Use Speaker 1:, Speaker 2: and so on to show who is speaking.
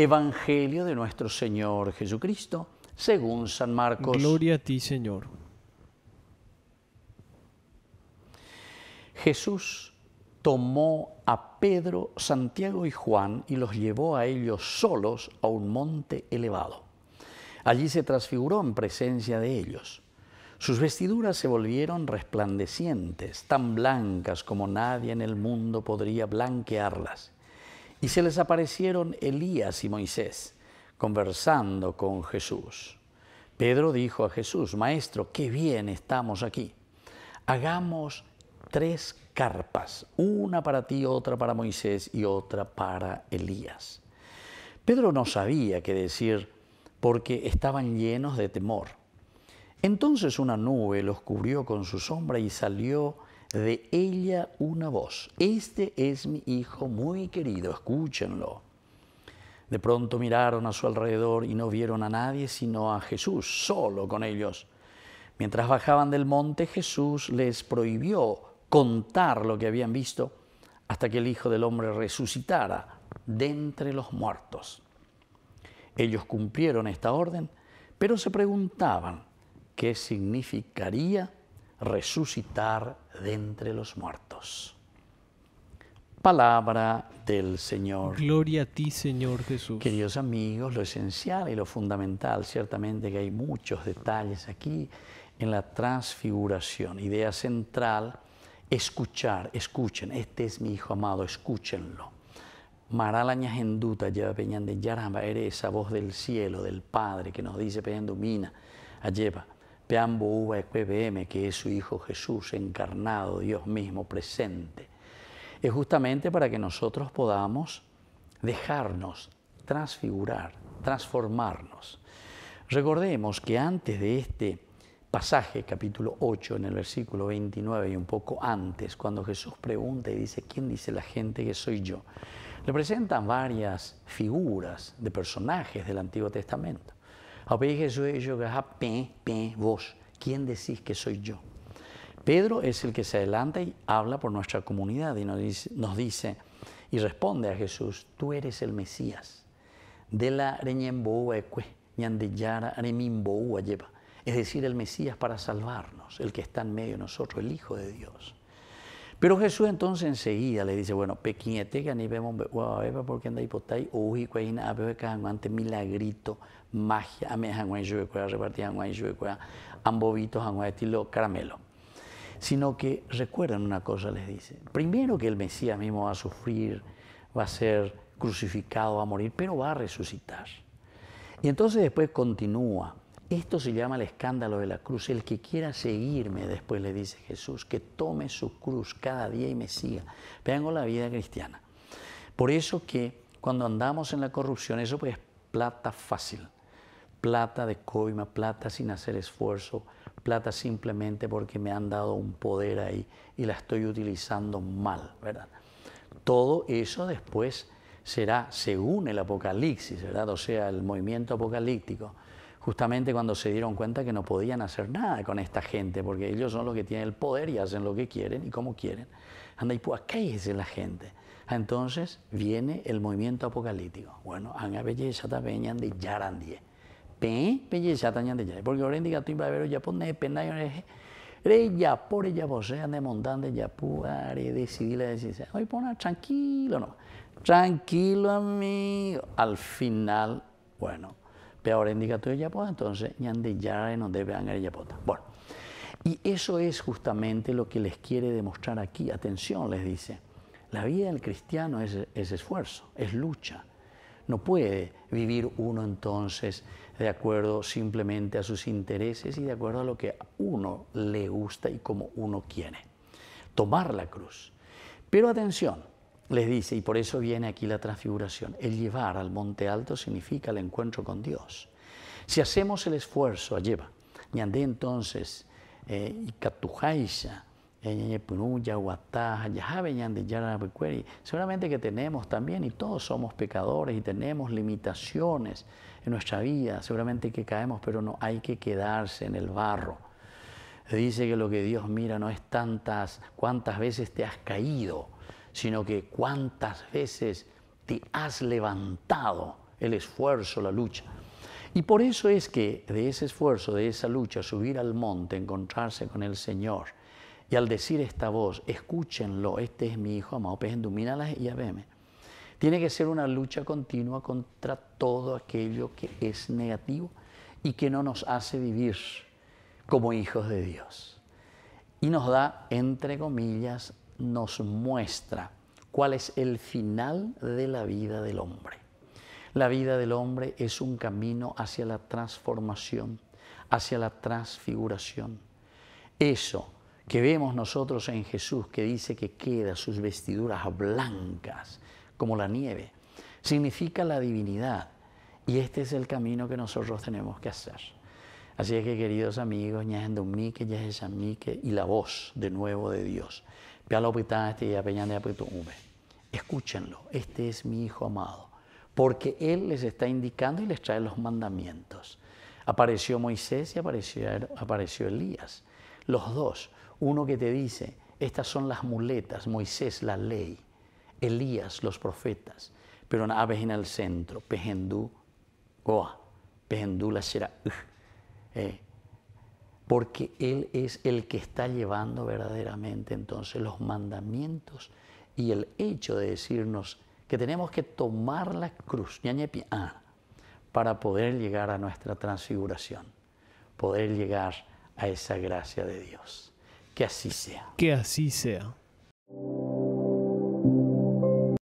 Speaker 1: Evangelio de nuestro Señor Jesucristo, según San Marcos. Gloria a ti, Señor. Jesús tomó a Pedro, Santiago y Juan y los llevó a ellos solos a un monte elevado. Allí se transfiguró en presencia de ellos. Sus vestiduras se volvieron resplandecientes, tan blancas como nadie en el mundo podría blanquearlas y se les aparecieron Elías y Moisés conversando con Jesús. Pedro dijo a Jesús, Maestro, qué bien estamos aquí. Hagamos tres carpas, una para ti, otra para Moisés y otra para Elías. Pedro no sabía qué decir porque estaban llenos de temor. Entonces una nube los cubrió con su sombra y salió de ella una voz. Este es mi hijo muy querido, escúchenlo. De pronto miraron a su alrededor y no vieron a nadie sino a Jesús, solo con ellos. Mientras bajaban del monte, Jesús les prohibió contar lo que habían visto hasta que el Hijo del Hombre resucitara de entre los muertos. Ellos cumplieron esta orden, pero se preguntaban qué significaría resucitar de entre los muertos. Palabra del Señor. Gloria a ti, Señor Jesús. Queridos amigos, lo esencial y lo fundamental, ciertamente que hay muchos detalles aquí en la transfiguración. Idea central, escuchar, escuchen, este es mi Hijo amado, escúchenlo. Maralaña genduta lleva peñan de yaramba, eres esa voz del cielo, del Padre, que nos dice peñan a lleva Peambo Uba que es su Hijo Jesús encarnado, Dios mismo presente, es justamente para que nosotros podamos dejarnos transfigurar, transformarnos. Recordemos que antes de este pasaje, capítulo 8, en el versículo 29 y un poco antes, cuando Jesús pregunta y dice, ¿quién dice la gente que soy yo? Representan varias figuras de personajes del Antiguo Testamento. Ah, vos, ¿quién decís que soy yo? Pedro es el que se adelanta y habla por nuestra comunidad y nos dice, y responde a Jesús, tú eres el Mesías. De la pues, es decir, el Mesías para salvarnos, el que está en medio de nosotros, el Hijo de Dios. Pero Jesús entonces enseguida le dice, bueno, pequeñete que ni vemos, porque anda hipotai, uji, cuajina, a cajanguante, milagrito, magia, ame, janguay, yubecuera, repartir, janguay, yubecuera, ambobitos, janguay, estilo caramelo. Sino que recuerden una cosa, les dice, primero que el Mesías mismo va a sufrir, va a ser crucificado, va a morir, pero va a resucitar. Y entonces después continúa esto se llama el escándalo de la cruz. El que quiera seguirme, después le dice Jesús, que tome su cruz cada día y me siga. Vean la vida cristiana. Por eso que cuando andamos en la corrupción, eso pues es plata fácil, plata de coima, plata sin hacer esfuerzo, plata simplemente porque me han dado un poder ahí y la estoy utilizando mal, ¿verdad? Todo eso después será, según el Apocalipsis, ¿verdad? O sea, el movimiento apocalíptico justamente cuando se dieron cuenta que no podían hacer nada con esta gente, porque ellos son los que tienen el poder y hacen lo que quieren y como quieren. Anda y pues es la gente. Ah, entonces viene el movimiento apocalíptico. Bueno, anga belleza también de yarandie. Pe belleza también de porque ahora indica tú iba a ver japonés, ya por ella eh, posean de montante ya eh, puare decidir la decisión. Hoy pone ah, tranquilo, no. Tranquilo amigo. Al final, bueno, ahora entonces, no Bueno, y eso es justamente lo que les quiere demostrar aquí. Atención, les dice, la vida del cristiano es, es esfuerzo, es lucha. No puede vivir uno entonces de acuerdo simplemente a sus intereses y de acuerdo a lo que a uno le gusta y como uno quiere. Tomar la cruz. Pero atención, les dice, y por eso viene aquí la transfiguración, el llevar al monte alto significa el encuentro con Dios. Si hacemos el esfuerzo, lleva, andé entonces, eh, y eh, seguramente que tenemos también, y todos somos pecadores y tenemos limitaciones en nuestra vida, seguramente que caemos, pero no hay que quedarse en el barro. Dice que lo que Dios mira no es tantas, cuántas veces te has caído, sino que cuántas veces te has levantado el esfuerzo, la lucha. Y por eso es que de ese esfuerzo, de esa lucha, subir al monte, encontrarse con el Señor, y al decir esta voz, escúchenlo, este es mi hijo amado, la y abeme. Tiene que ser una lucha continua contra todo aquello que es negativo y que no nos hace vivir como hijos de Dios. Y nos da, entre comillas, nos muestra cuál es el final de la vida del hombre. La vida del hombre es un camino hacia la transformación, hacia la transfiguración. Eso que vemos nosotros en Jesús, que dice que queda sus vestiduras blancas como la nieve, significa la divinidad. Y este es el camino que nosotros tenemos que hacer. Así es que, queridos amigos, que y la voz de nuevo de Dios, este Escúchenlo, este es mi Hijo amado, porque Él les está indicando y les trae los mandamientos. Apareció Moisés y apareció, apareció Elías, los dos. Uno que te dice, estas son las muletas, Moisés la ley, Elías los profetas, pero una ave en el centro, pejendú, Goa, Pehendú la será porque Él es el que está llevando verdaderamente entonces los mandamientos y el hecho de decirnos que tenemos que tomar la cruz ah, para poder llegar a nuestra transfiguración, poder llegar a esa gracia de Dios. Que así sea. Que así sea.